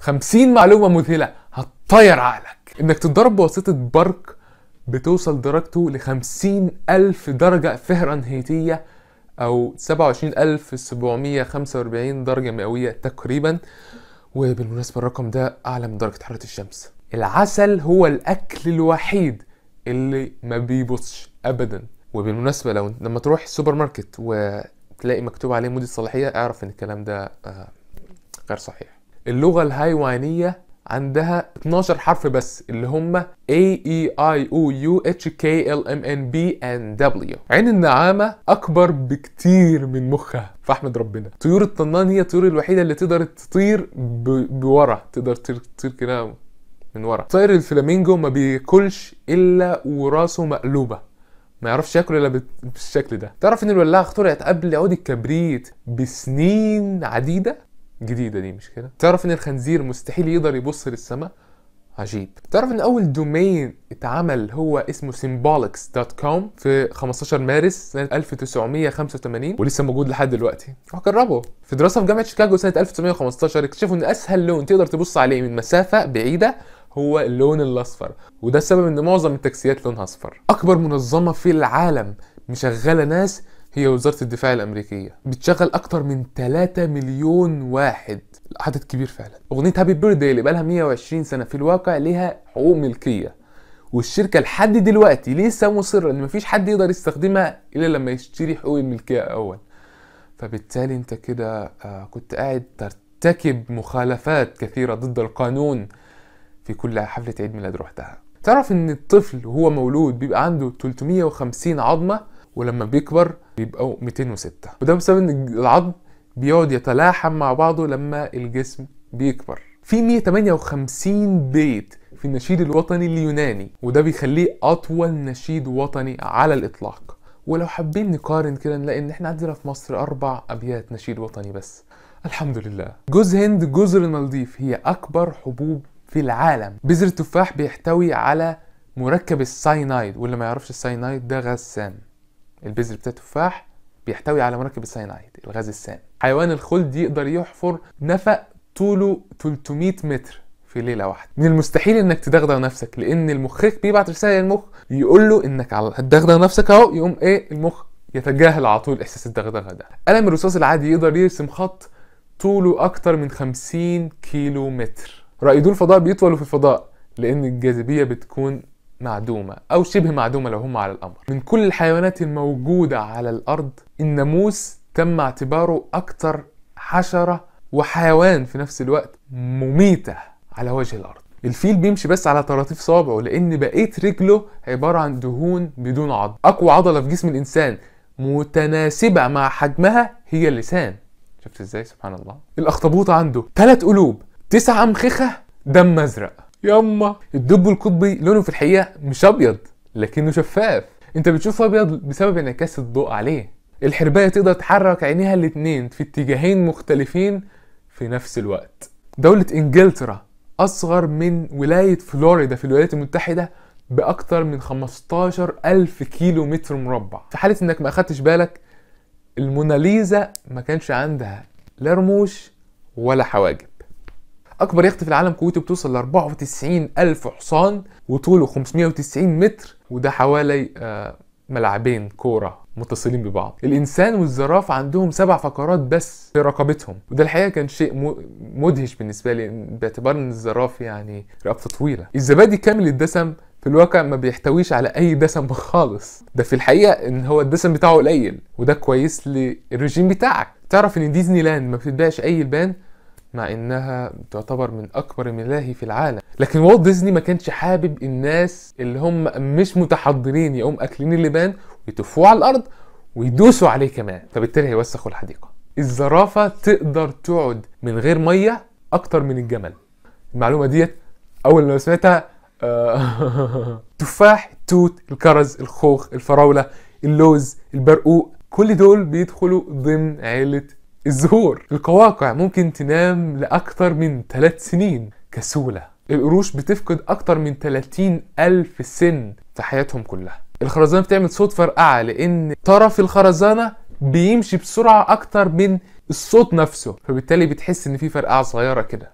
50 معلومه مذهله هتطير عقلك انك تتضرب بواسطه برق بتوصل درجته ل 50 ألف درجة فهرنهيتية أو 27745 درجة مئوية تقريبا وبالمناسبة الرقم ده أعلى من درجة حرارة الشمس العسل هو الأكل الوحيد اللي ما بيبصش أبدا وبالمناسبة لو لما تروح السوبر ماركت وتلاقي مكتوب عليه مدة صلاحية اعرف إن الكلام ده آه، غير صحيح اللغه الهايوانيه عندها 12 حرف بس اللي هم A E I O U H K L M N B N W عين النعامة أكبر بكتير من مخها فأحمد ربنا طيور الطنان هي الطيور الوحيدة اللي تقدر تطير ب... بورا تقدر تطير كده من ورا طائر الفلامينجو ما بياكلش إلا وراسه مقلوبة ما يعرفش ياكل الا بالشكل ده تعرف ان الولاعه اخترعت قبل عود الكبريت بسنين عديده جديده دي مش كده تعرف ان الخنزير مستحيل يقدر يبص للسماء عجيب تعرف ان اول دومين اتعمل هو اسمه symbolics.com في 15 مارس سنة 1985 ولسه موجود لحد دلوقتي روح في دراسة في جامعة شيكاغو سنة 1915 اكتشفوا ان اسهل لون تقدر تبص عليه من مسافة بعيدة هو اللون الاصفر وده السبب ان معظم التاكسيات لونها اصفر اكبر منظمة في العالم مشغلة ناس هي وزارة الدفاع الأمريكية بتشغل أكتر من 3 مليون واحد عدد كبير فعلا أغنية هابي بيرداي اللي بقالها 120 سنة في الواقع ليها حقوق ملكية والشركة لحد دلوقتي لسه مصرة إن مفيش حد يقدر يستخدمها إلا لما يشتري حقوق الملكية أول فبالتالي أنت كده آه، كنت قاعد ترتكب مخالفات كثيرة ضد القانون في كل حفلة عيد ميلاد رحتها تعرف إن الطفل وهو مولود بيبقى عنده 350 عظمة ولما بيكبر بيبقوا 206 وده بسبب ان العظم بيقعد يتلاحم مع بعضه لما الجسم بيكبر في 158 بيت في النشيد الوطني اليوناني وده بيخليه اطول نشيد وطني على الاطلاق ولو حابين نقارن كده نلاقي ان احنا عندنا في مصر اربع ابيات نشيد وطني بس الحمد لله جوز هند جزر المالديف هي اكبر حبوب في العالم بذر التفاح بيحتوي على مركب الساينايد واللي ما يعرفش الساينايد ده غسان البذر بتاع التفاح بيحتوي على مركب السينايد الغاز السام حيوان الخلد يقدر يحفر نفق طوله 300 متر في ليله واحده من المستحيل انك تدغدغ نفسك لان المخك بيبعت رساله للمخ يقول له انك على هتدغدغ نفسك اهو يقوم ايه المخ يتجاهل على طول احساس الدغدغه ده قلم الرصاص العادي يقدر يرسم خط طوله اكتر من 50 كيلو متر رائدو الفضاء بيطولوا في الفضاء لان الجاذبيه بتكون معدومة أو شبه معدومة لو هم على الأمر من كل الحيوانات الموجودة على الأرض الناموس تم اعتباره أكثر حشرة وحيوان في نفس الوقت مميتة على وجه الأرض الفيل بيمشي بس على طراطيف صابعه لأن بقية رجله عبارة عن دهون بدون عضل أقوى عضلة في جسم الإنسان متناسبة مع حجمها هي اللسان شفت ازاي سبحان الله الاخطبوط عنده ثلاث قلوب تسعة مخخة دم ازرق ياما الدب القطبي لونه في الحقيقه مش ابيض لكنه شفاف انت بتشوفه ابيض بسبب انعكاس الضوء عليه الحرباية تقدر تحرك عينيها الاتنين في اتجاهين مختلفين في نفس الوقت دولة انجلترا اصغر من ولاية فلوريدا في الولايات المتحدة باكتر من 15 الف كيلو متر مربع في حالة انك ما اخدتش بالك الموناليزا ما كانش عندها لا رموش ولا حواجب اكبر يخت في العالم قوته بتوصل ل 94 الف حصان وطوله 590 متر وده حوالي آه، ملعبين كوره متصلين ببعض الانسان والزرافه عندهم سبع فقرات بس في رقبتهم وده الحقيقه كان شيء مدهش بالنسبه لي باعتبار ان الزراف يعني رقبته طويله الزبادي كامل الدسم في الواقع ما بيحتويش على اي دسم خالص ده في الحقيقه ان هو الدسم بتاعه قليل وده كويس للرجيم بتاعك تعرف ان ديزني لاند ما بتتباعش اي لبان مع انها تعتبر من اكبر الملاهي في العالم لكن والت ديزني ما كانش حابب الناس اللي هم مش متحضرين يقوم اكلين اللبان ويتفوه على الارض ويدوسوا عليه كمان فبالتالي هيوسخوا الحديقه الزرافه تقدر تقعد من غير ميه اكتر من الجمل المعلومه ديت اول ما سمعتها آه، تفاح التوت الكرز الخوخ الفراوله اللوز البرقوق كل دول بيدخلوا ضمن عيله الزهور القواقع ممكن تنام لأكثر من ثلاث سنين كسولة القروش بتفقد أكثر من 30 ألف سن في حياتهم كلها الخرزانة بتعمل صوت فرقعة لأن طرف الخرزانة بيمشي بسرعة أكثر من الصوت نفسه فبالتالي بتحس إن في فرقعة صغيرة كده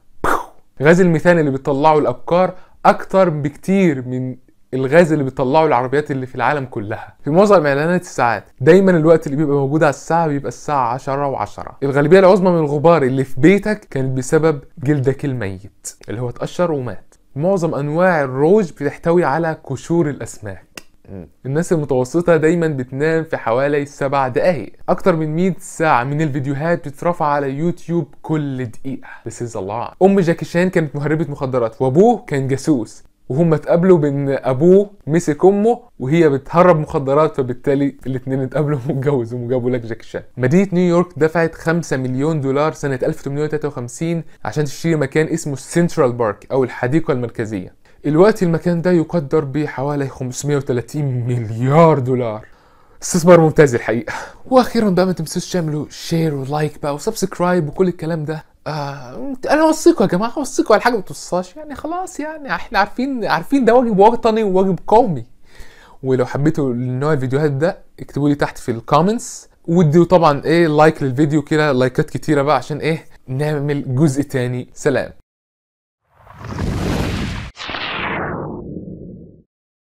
غاز الميثان اللي بتطلعه الأبكار أكثر بكتير من الغاز اللي بتطلعه العربيات اللي في العالم كلها في معظم اعلانات الساعات دايما الوقت اللي بيبقى موجود على الساعه بيبقى الساعه 10 و10 الغالبيه العظمى من الغبار اللي في بيتك كان بسبب جلدك الميت اللي هو اتقشر ومات معظم انواع الروج بتحتوي على قشور الاسماك الناس المتوسطة دايما بتنام في حوالي سبع دقايق أكتر من 100 ساعة من الفيديوهات بتترفع على يوتيوب كل دقيقة This is a lot أم جاكي شان كانت مهربة مخدرات وأبوه كان جاسوس وهم اتقابلوا بان ابوه مسك امه وهي بتهرب مخدرات فبالتالي الاثنين اتقابلوا واتجوزوا وجابوا لك جاك شان مدينه نيويورك دفعت 5 مليون دولار سنه 1853 عشان تشتري مكان اسمه السنترال بارك او الحديقه المركزيه الوقت المكان ده يقدر بحوالي 530 مليار دولار استثمار ممتاز الحقيقه واخيرا بقى ما تنسوش تعملوا شير ولايك بقى وسبسكرايب وكل الكلام ده آه انا اوصيكم يا جماعه اوصيكم على حاجه ما توصاش يعني خلاص يعني احنا عارفين عارفين ده واجب وطني وواجب قومي ولو حبيتوا نوع الفيديوهات ده اكتبوا لي تحت في الكومنتس وادوا طبعا ايه لايك للفيديو كده لايكات كتيره بقى عشان ايه نعمل جزء تاني سلام